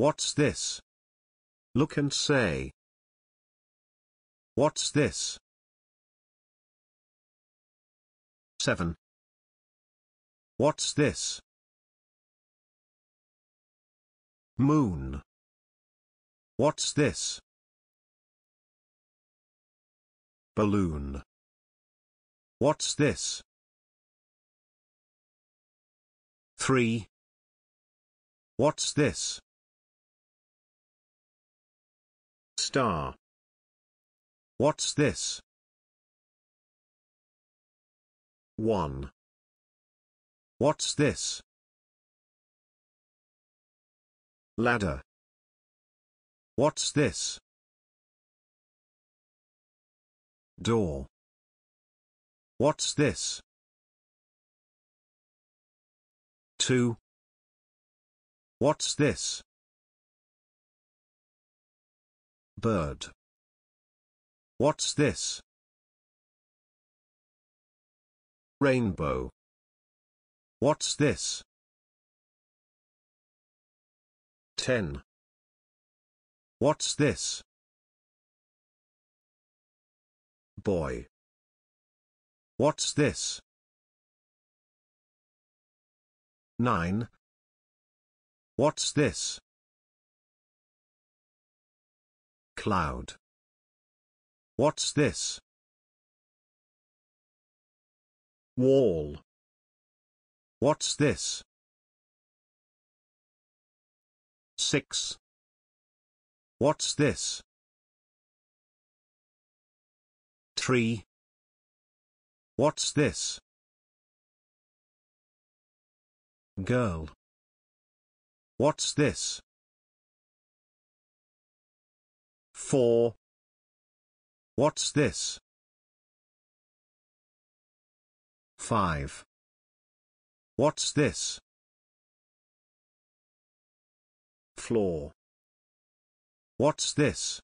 What's this? Look and say. What's this? 7. What's this? Moon. What's this? Balloon. What's this? 3. What's this? star. What's this? 1. What's this? Ladder. What's this? Door. What's this? 2. What's this? bird. What's this? Rainbow. What's this? 10. What's this? Boy. What's this? 9. What's this? cloud. What's this? Wall. What's this? 6. What's this? Tree. What's this? Girl. What's this? 4. What's this? 5. What's this? Floor. What's this?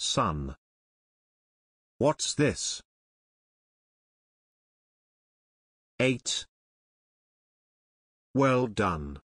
Sun. What's this? 8. Well done.